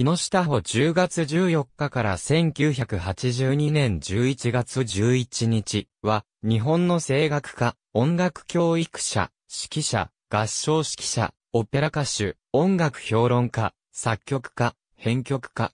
木下穂10月14日から1982年11月11日は、日本の声楽家、音楽教育者、指揮者、合唱指揮者、オペラ歌手、音楽評論家、作曲家、編曲家。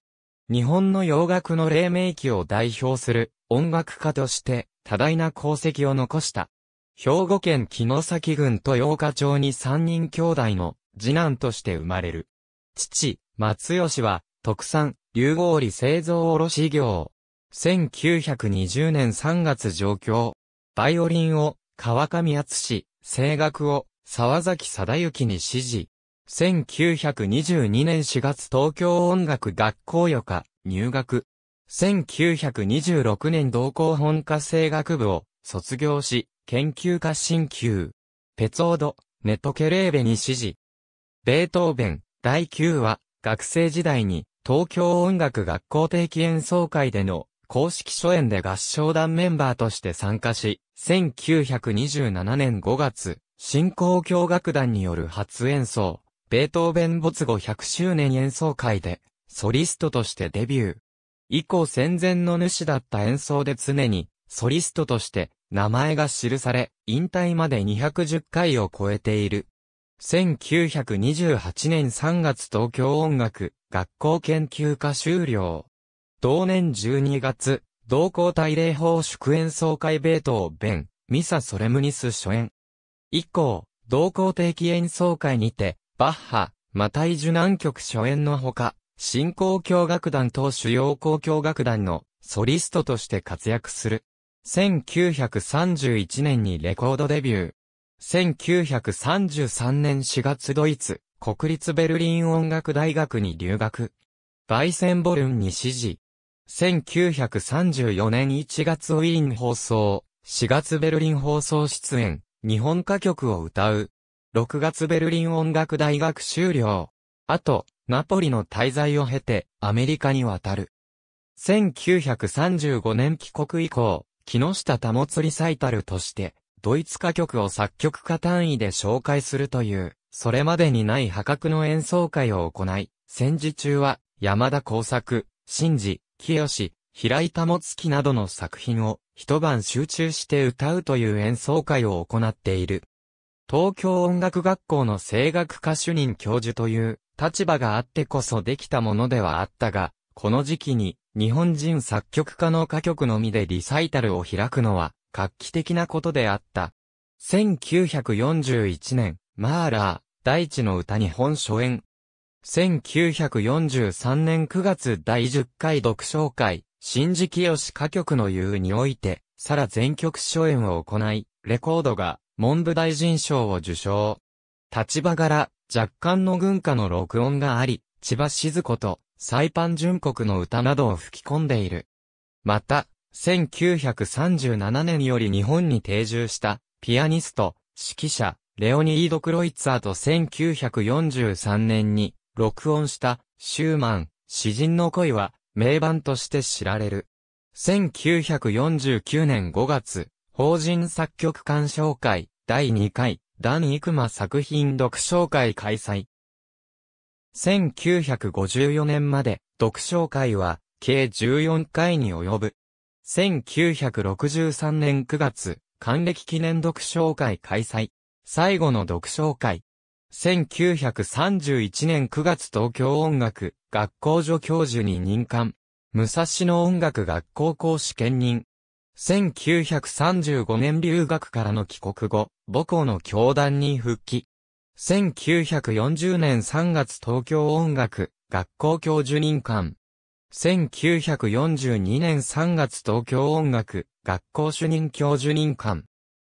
日本の洋楽の黎明期を代表する音楽家として多大な功績を残した。兵庫県木の崎郡豊岡町に三人兄弟の次男として生まれる。父、松吉は、特産、流氷製造卸業。1920年3月上京。バイオリンを、川上厚声楽を、沢崎貞之に指示。1922年4月東京音楽学校予科、入学。1926年同校本科声楽部を卒業し、研究家進級。ペツオード、ネトケレーベに指示。ベートーベン、第9話、学生時代に東京音楽学校定期演奏会での公式初演で合唱団メンバーとして参加し、1927年5月、新興教楽団による初演奏、ベートーベン没後100周年演奏会で、ソリストとしてデビュー。以降戦前の主だった演奏で常に、ソリストとして、名前が記され、引退まで210回を超えている。1928年3月東京音楽学校研究科修了。同年12月、同校大礼法祝宴総会ベートーベン、ミサソレムニス初演。以降、同校定期演奏会にて、バッハ、マタイ受難曲初演のほか、新交響楽団と主要交響楽団のソリストとして活躍する。1931年にレコードデビュー。1933年4月ドイツ、国立ベルリン音楽大学に留学。バイセンボルンに指示。1934年1月ウィーン放送、4月ベルリン放送出演、日本歌曲を歌う。6月ベルリン音楽大学修了。あと、ナポリの滞在を経て、アメリカに渡る。1935年帰国以降、木下保つリサイタルとして、ドイツ歌曲を作曲家単位で紹介するという、それまでにない破格の演奏会を行い、戦時中は、山田耕作、新治、清、志、平井保月などの作品を一晩集中して歌うという演奏会を行っている。東京音楽学校の声楽科主任教授という立場があってこそできたものではあったが、この時期に日本人作曲家の歌曲のみでリサイタルを開くのは画期的なことであった。1941年、マーラー、大地の歌日本初演。1943年9月第10回読唱会、新次清歌曲の言うにおいて、サラ全曲初演を行い、レコードが文部大臣賞を受賞。立場柄、若干の軍歌の録音があり、千葉静子とサイパン純国の歌などを吹き込んでいる。また、1937年より日本に定住した、ピアニスト、指揮者、レオニード・クロイツァーと1943年に、録音した、シューマン、詩人の恋は、名盤として知られる。1949年5月、法人作曲鑑賞会、第2回、ダン・イクマ作品読書会開催。1954年まで、読書会は、計14回に及ぶ。1963年9月、還暦記念読書会開催。最後の読書会。1931年9月東京音楽学校助教授に任官。武蔵野音楽学校講師兼任。1935年留学からの帰国後、母校の教団に復帰。1940年3月東京音楽学校教授任官。1942年3月東京音楽学校主任教授任官。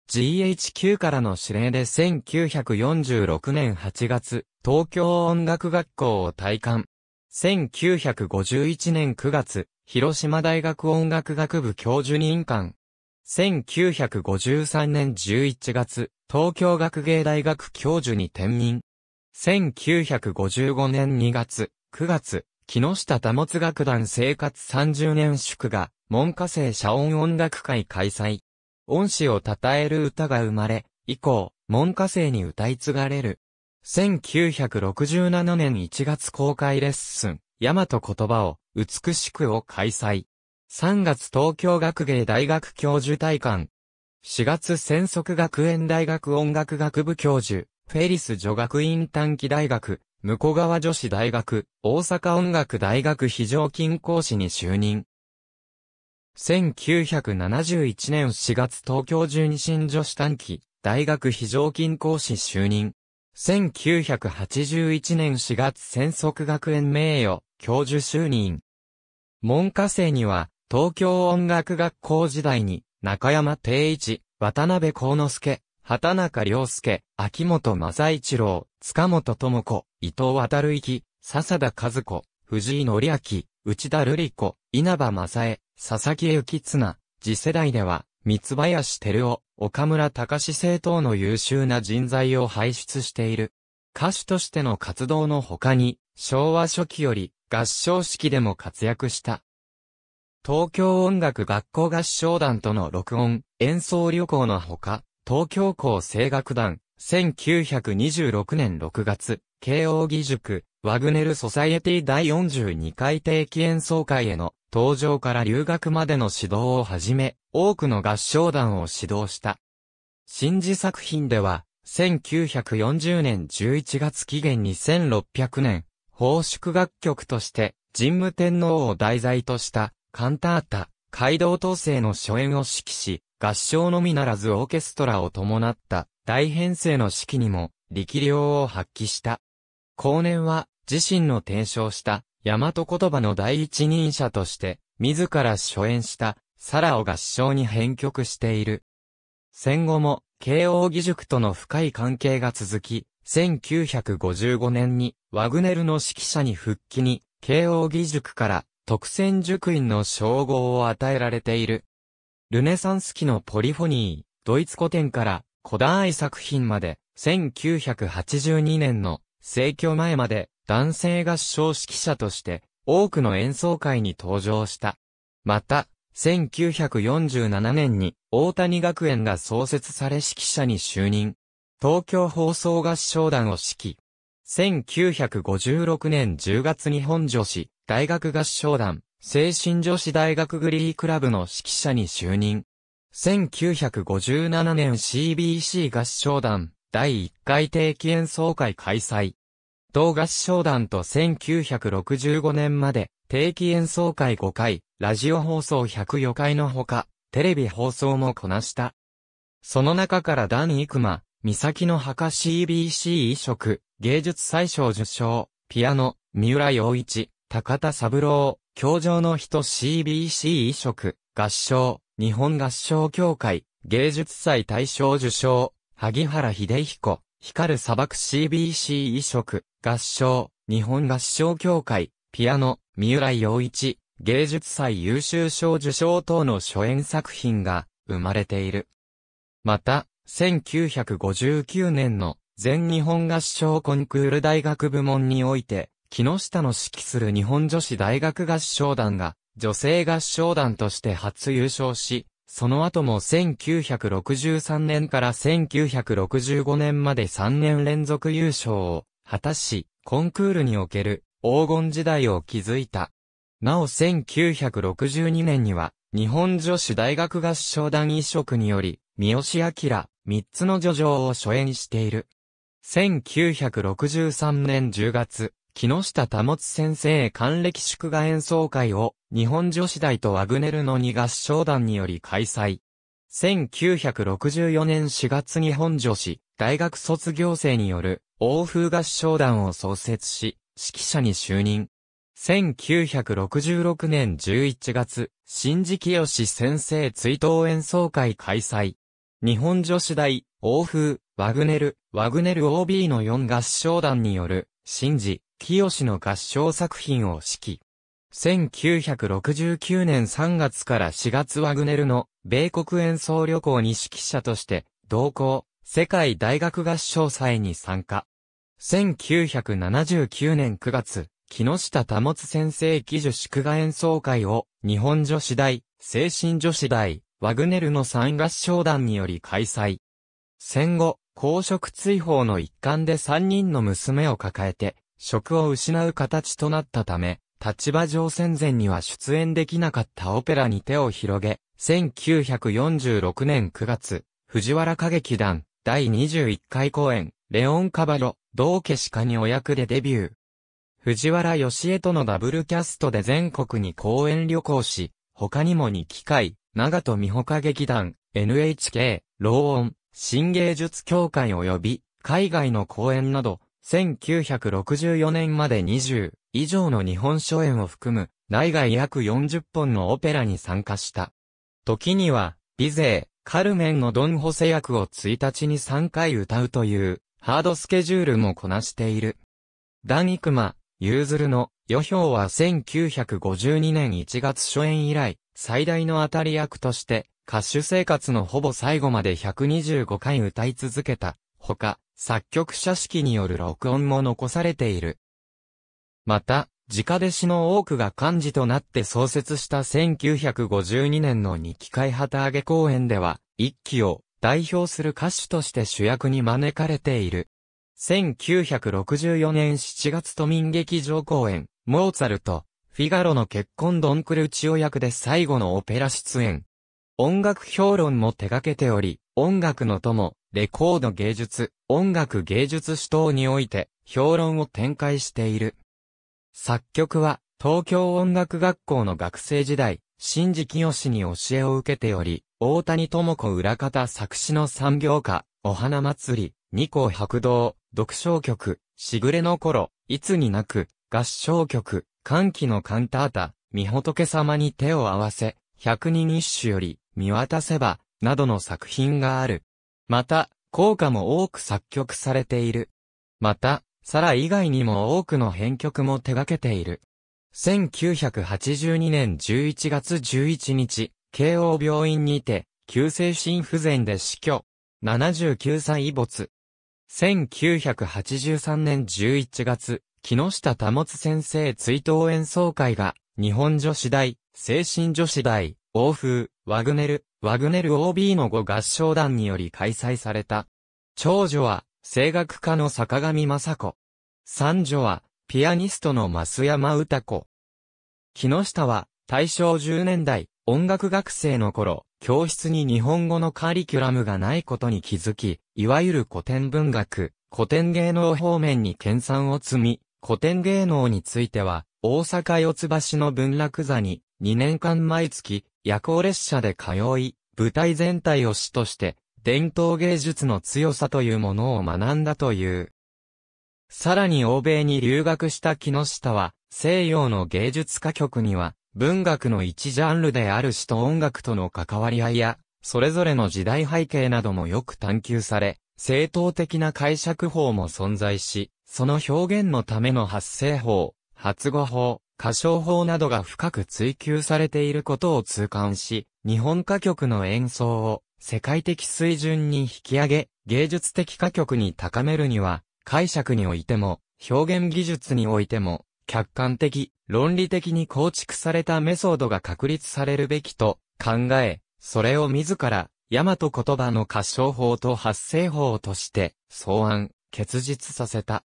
GHQ からの指令で1946年8月、東京音楽学校を退官。1951年9月、広島大学音楽学部教授任官。1953年11月、東京学芸大学教授に転任。1955年2月、9月、木下保楽団生活30年祝賀、門下生社音音楽会開催。恩師を称える歌が生まれ、以降、門下生に歌い継がれる。1967年1月公開レッスン、大和言葉を、美しくを開催。3月東京学芸大学教授大館。4月専属学園大学音楽学部教授、フェリス女学院短期大学、向川女子大学、大阪音楽大学非常勤講師に就任。1971年4月東京十二新女子短期、大学非常勤講師就任。1981年4月戦則学園名誉、教授就任。文科生には、東京音楽学校時代に、中山定一、渡辺幸之助、畑中良介、秋元正一郎、塚本智子、伊藤渡る行、笹田和子、藤井則明、内田瑠璃子、稲葉正恵、佐々木幸綱、次世代では、三林照夫、岡村隆史生等の優秀な人材を輩出している。歌手としての活動の他に、昭和初期より合唱式でも活躍した。東京音楽学校合唱団との録音、演奏旅行のほか、東京校声楽団、1926年6月、慶応義塾、ワグネルソサイエティ第42回定期演奏会への登場から留学までの指導をはじめ、多くの合唱団を指導した。新次作品では、1940年11月期限に6 0 0年、宝祝楽曲として、神武天皇を題材とした、カンタータ、街道統制の初演を指揮し、合唱のみならずオーケストラを伴った大編成の式にも力量を発揮した。後年は自身の提唱した大和言葉の第一人者として自ら初演したサラを合唱に編曲している。戦後も慶応義塾との深い関係が続き、1955年にワグネルの指揮者に復帰に慶応義塾から特選塾員の称号を与えられている。ルネサンス期のポリフォニー、ドイツ古典から古代作品まで、1982年の盛況前まで男性合唱指揮者として多くの演奏会に登場した。また、1947年に大谷学園が創設され指揮者に就任。東京放送合唱団を指揮。1956年10月日本女子大学合唱団精神女子大学グリークラブの指揮者に就任。1957年 CBC 合唱団第1回定期演奏会開催。同合唱団と1965年まで定期演奏会5回、ラジオ放送104回のほか、テレビ放送もこなした。その中からダン・イクマ、三崎の墓 CBC 移植、芸術最賞受賞、ピアノ、三浦洋一、高田三郎、教場の人 CBC 移植、合唱、日本合唱協会、芸術祭大賞受賞、萩原秀彦、光る砂漠 CBC 移植、合唱、日本合唱協会、ピアノ、三浦洋一、芸術祭優秀賞受賞等の初演作品が生まれている。また、1959年の全日本合唱コンクール大学部門において、木下の指揮する日本女子大学合唱団が、女性合唱団として初優勝し、その後も1963年から1965年まで3年連続優勝を果たし、コンクールにおける黄金時代を築いた。なお1962年には、日本女子大学合唱団移植により、三好明、三つの女王を初演している。1963年10月、木下保先生還暦祝賀演奏会を日本女子大とワグネルの2合唱団により開催。1964年4月日本女子大学卒業生による欧風合唱団を創設し、指揮者に就任。1966年11月、新次清先生追悼演奏会開催。日本女子大、欧風、ワグネル、ワグネル OB の4合唱団による、新次、清の合唱作品を指揮。1969年3月から4月ワグネルの米国演奏旅行に指揮者として同行、世界大学合唱祭に参加。1979年9月、木下保先生記術祝賀演奏会を日本女子大、精神女子大、ワグネルの三合唱団により開催。戦後、公職追放の一環で3人の娘を抱えて、職を失う形となったため、立場上戦前には出演できなかったオペラに手を広げ、1946年9月、藤原歌劇団、第21回公演、レオン・カバロ、道家鹿にお役でデビュー。藤原義江とのダブルキャストで全国に公演旅行し、他にも2機会、長戸美穂歌劇団、NHK、老音、新芸術協会及び、海外の公演など、1964年まで20以上の日本初演を含む内外約40本のオペラに参加した。時には、ビゼー、カルメンのドン・ホセ役を1日に3回歌うというハードスケジュールもこなしている。ダン・イクマ、ユーズルの予表は1952年1月初演以来、最大の当たり役として、歌手生活のほぼ最後まで125回歌い続けた。ほか、作曲者式による録音も残されている。また、自家弟子の多くが幹事となって創設した1952年の2機会旗揚げ公演では、一期を代表する歌手として主役に招かれている。1964年7月都民劇場公演、モーツァルト、フィガロの結婚ドンクルチオ役で最後のオペラ出演。音楽評論も手掛けており、音楽の友、レコード芸術、音楽芸術史等において、評論を展開している。作曲は、東京音楽学校の学生時代、新次清に教えを受けており、大谷智子裏方作詞の産業歌、お花祭り、二項白道、読唱曲、しぐれの頃、いつになく、合唱曲、歓喜のカンタータ、御仏様に手を合わせ、百人一首より、見渡せば、などの作品がある。また、効果も多く作曲されている。また、サラ以外にも多くの編曲も手掛けている。1982年11月11日、慶応病院にて、急性心不全で死去。79歳遺没。1983年11月、木下保先生追悼演奏会が、日本女子大、精神女子大、欧風、ワグネル、ワグネル OB の語合唱団により開催された。長女は、声楽家の坂上雅子。三女は、ピアニストの増山歌子。木下は、大正10年代、音楽学生の頃、教室に日本語のカリキュラムがないことに気づき、いわゆる古典文学、古典芸能方面に研鑽を積み、古典芸能については、大阪四つ橋の文楽座に、2年間毎月、夜行列車で通い、舞台全体を主として、伝統芸術の強さというものを学んだという。さらに欧米に留学した木下は、西洋の芸術家局には、文学の一ジャンルである詩と音楽との関わり合いや、それぞれの時代背景などもよく探求され、正当的な解釈法も存在し、その表現のための発声法、発語法、歌唱法などが深く追求されていることを痛感し、日本歌曲の演奏を世界的水準に引き上げ、芸術的歌曲に高めるには、解釈においても、表現技術においても、客観的、論理的に構築されたメソードが確立されるべきと考え、それを自ら、大和言葉の歌唱法と発声法として、草案、結実させた。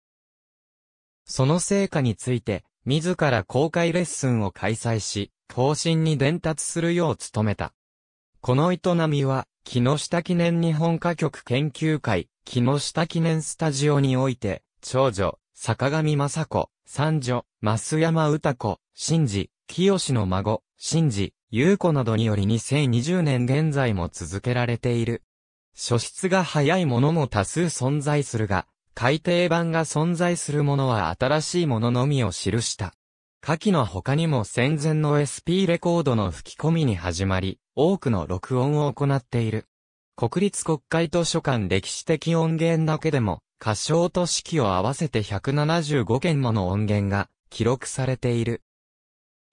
その成果について、自ら公開レッスンを開催し、更新に伝達するよう努めた。この営みは、木下記念日本歌曲研究会、木下記念スタジオにおいて、長女、坂上雅子、三女、増山歌子、真次、清の孫、真次、優子などにより2020年現在も続けられている。書質が早いものも多数存在するが、改訂版が存在するものは新しいもののみを記した。下記の他にも戦前の SP レコードの吹き込みに始まり、多くの録音を行っている。国立国会図書館歴史的音源だけでも、歌唱と式を合わせて175件もの音源が記録されている。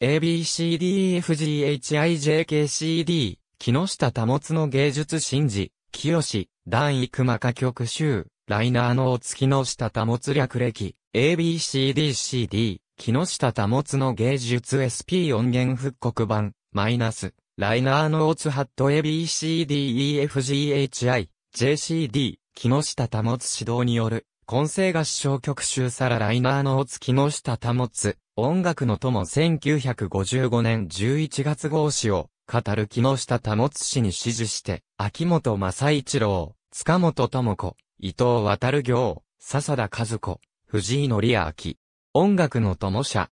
ABCDEFGHIJKCD、木下保の芸術神事、清、段生熊歌曲集、ライナーの月の下保つ略歴、ABCDCD、木下保つの芸術 SP 音源復刻版、マイナス、ライナーのオツハット ABCDEFGHI、JCD、木下保つ指導による、混声合唱曲集サラライナーのオツ木下保つ、音楽の友1955年11月号誌を、語る木下保つ氏に指示して、秋元正一郎、塚本智子、伊藤渡行、笹田和子、藤井紀明。音楽の友社。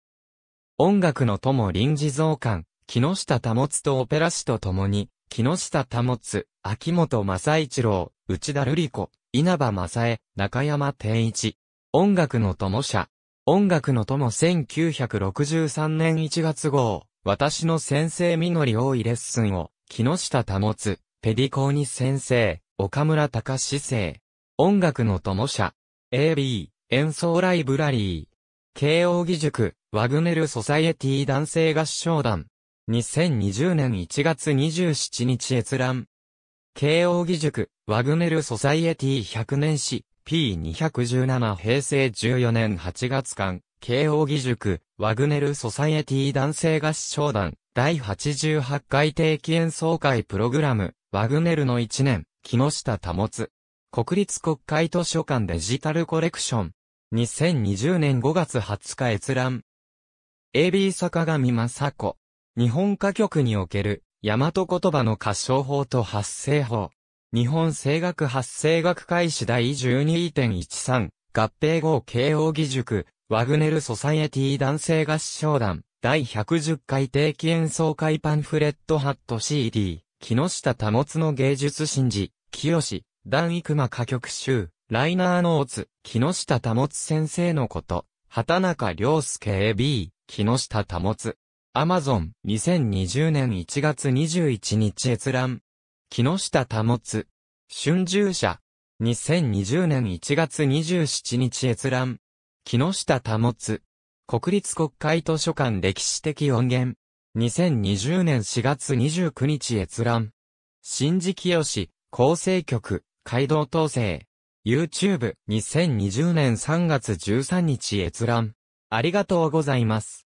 音楽の友臨時増刊、木下保とオペラ氏と共に、木下保、秋元正一郎、内田瑠璃子、稲葉正恵、中山天一。音楽の友社。音楽の友1963年1月号、私の先生みのり多いレッスンを、木下保、ペディコーニ先生、岡村隆史生、音楽の友社、AB、演奏ライブラリー、慶応義塾、ワグネルソサイエティ男性合唱団、2020年1月27日閲覧、慶応義塾、ワグネルソサイエティ100年史、P217 平成14年8月間、慶応義塾、ワグネルソサイエティ男性合唱団、第88回定期演奏会プログラム、ワグネルの1年、木下保つ。国立国会図書館デジタルコレクション。2020年5月20日閲覧。AB 坂上正子。日本歌曲における、大和言葉の歌唱法と発声法。日本声楽発声学会史第12.13。合併後慶応義塾、ワグネルソサイエティ男性合唱団。第110回定期演奏会パンフレットハット CD。木下保の芸術神事。清団育間歌曲集、ライナーノーツ、木下保先生のこと、畑中良介 AB、木下保。アマゾン、2020年1月21日閲覧。木下保。春秋社。2020年1月27日閲覧。木下保。国立国会図書館歴史的音源。2020年4月29日閲覧。新次清、構成局、街道統制。YouTube2020 年3月13日閲覧。ありがとうございます。